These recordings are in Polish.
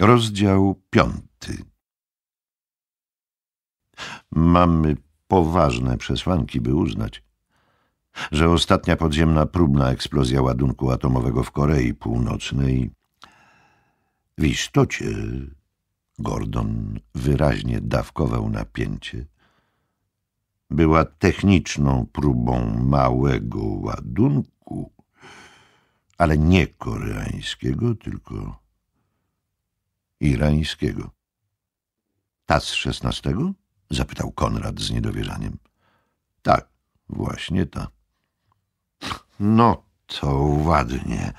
Rozdział piąty. Mamy poważne przesłanki, by uznać, że ostatnia podziemna próbna eksplozja ładunku atomowego w Korei Północnej w istocie Gordon wyraźnie dawkował napięcie była techniczną próbą małego ładunku, ale nie koreańskiego, tylko irańskiego. Ta z szesnastego? zapytał Konrad z niedowierzaniem. Tak, właśnie ta. No to ładnie.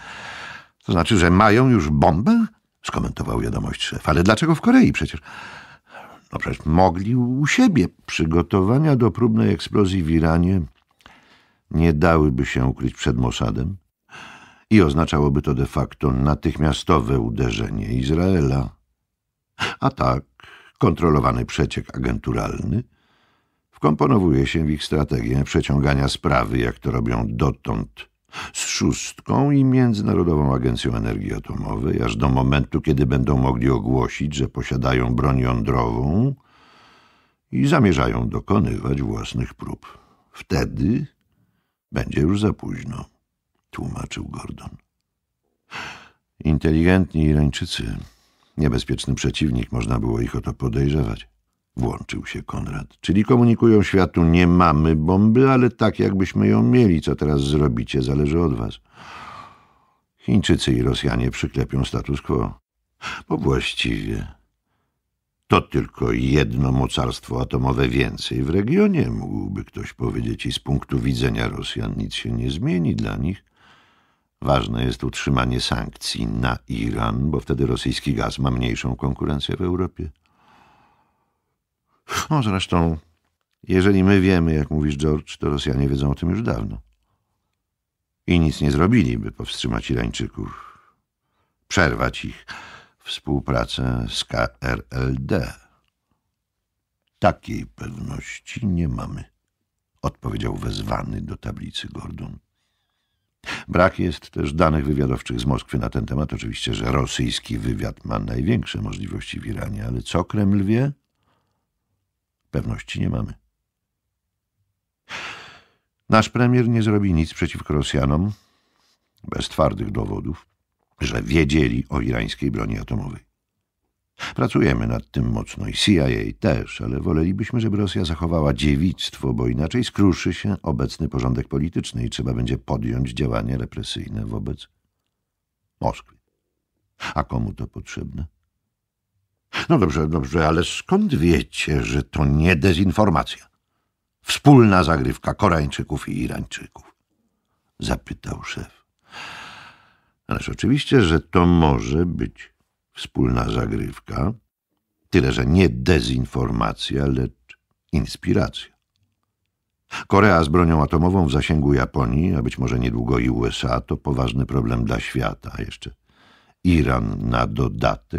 To znaczy, że mają już bombę? skomentował wiadomość szef. Ale dlaczego w Korei przecież? No przecież mogli u siebie. Przygotowania do próbnej eksplozji w Iranie nie dałyby się ukryć przed Mossadem, i oznaczałoby to de facto natychmiastowe uderzenie Izraela. A tak, kontrolowany przeciek agenturalny wkomponowuje się w ich strategię przeciągania sprawy, jak to robią dotąd, z szóstką i Międzynarodową Agencją Energii Atomowej, aż do momentu, kiedy będą mogli ogłosić, że posiadają broń jądrową i zamierzają dokonywać własnych prób. Wtedy będzie już za późno tłumaczył Gordon. Inteligentni Irańczycy, niebezpieczny przeciwnik, można było ich o to podejrzewać. Włączył się Konrad. Czyli komunikują światu, nie mamy bomby, ale tak jakbyśmy ją mieli. Co teraz zrobicie, zależy od was. Chińczycy i Rosjanie przyklepią status quo. Bo właściwie to tylko jedno mocarstwo atomowe więcej w regionie, mógłby ktoś powiedzieć, i z punktu widzenia Rosjan nic się nie zmieni dla nich. Ważne jest utrzymanie sankcji na Iran, bo wtedy rosyjski gaz ma mniejszą konkurencję w Europie. No zresztą, jeżeli my wiemy, jak mówisz George, to Rosjanie wiedzą o tym już dawno. I nic nie zrobili, by powstrzymać Irańczyków, przerwać ich współpracę z KRLD. Takiej pewności nie mamy, odpowiedział wezwany do tablicy Gordon. Brak jest też danych wywiadowczych z Moskwy na ten temat. Oczywiście, że rosyjski wywiad ma największe możliwości w Iranie, ale co Kreml wie? Pewności nie mamy. Nasz premier nie zrobi nic przeciwko Rosjanom bez twardych dowodów, że wiedzieli o irańskiej broni atomowej. Pracujemy nad tym mocno i CIA też, ale wolelibyśmy, żeby Rosja zachowała dziewictwo, bo inaczej skruszy się obecny porządek polityczny i trzeba będzie podjąć działania represyjne wobec Moskwy. A komu to potrzebne? No dobrze, dobrze, ale skąd wiecie, że to nie dezinformacja? Wspólna zagrywka Koreańczyków i Irańczyków? Zapytał szef. Ależ oczywiście, że to może być wspólna zagrywka, tyle że nie dezinformacja, lecz inspiracja. Korea z bronią atomową w zasięgu Japonii, a być może niedługo i USA, to poważny problem dla świata. Jeszcze Iran na dodatek